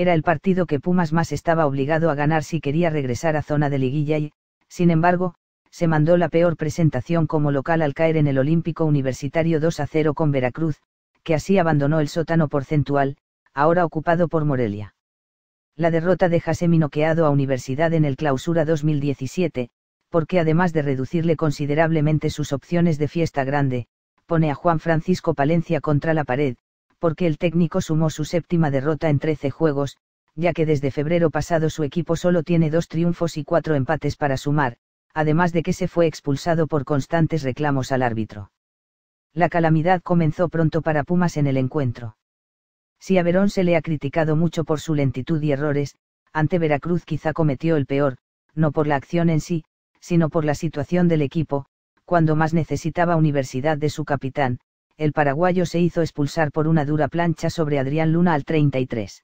Era el partido que Pumas más estaba obligado a ganar si quería regresar a zona de liguilla y, sin embargo, se mandó la peor presentación como local al caer en el Olímpico Universitario 2 a 0 con Veracruz, que así abandonó el sótano porcentual, ahora ocupado por Morelia. La derrota deja semi-noqueado a Universidad en el Clausura 2017, porque además de reducirle considerablemente sus opciones de fiesta grande, pone a Juan Francisco Palencia contra la pared, porque el técnico sumó su séptima derrota en 13 juegos, ya que desde febrero pasado su equipo solo tiene dos triunfos y cuatro empates para sumar, además de que se fue expulsado por constantes reclamos al árbitro. La calamidad comenzó pronto para Pumas en el encuentro. Si a Verón se le ha criticado mucho por su lentitud y errores, ante Veracruz quizá cometió el peor, no por la acción en sí, sino por la situación del equipo, cuando más necesitaba Universidad de su capitán, el paraguayo se hizo expulsar por una dura plancha sobre Adrián Luna al 33.